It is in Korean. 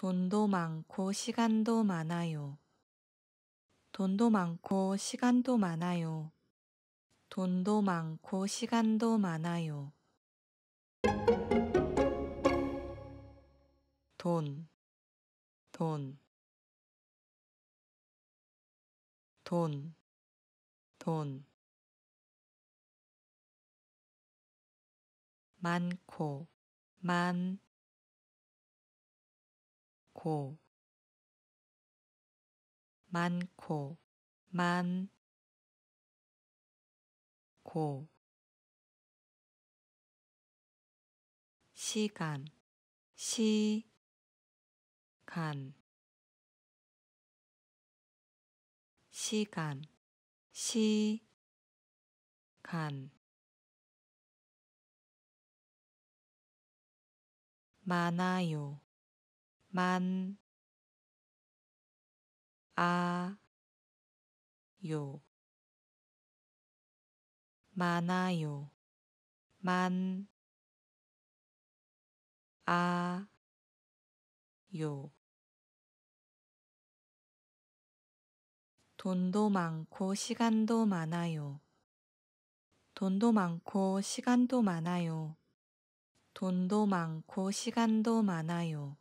돈도 많고 시간도 많아요. 돈도 많고 시간도 많아요. 돈도 많고 시간도 많아요. 돈, 돈, 돈, 돈. 많고, 만, 많고 많고 많고 시간 시간 시간 시간 많아요 만, 아, 요, 많아요, 만, 아, 요. 돈도 많고 시간도 많아요. 돈도 많고 시간도 많아요. 돈도 많고 시간도 많아요.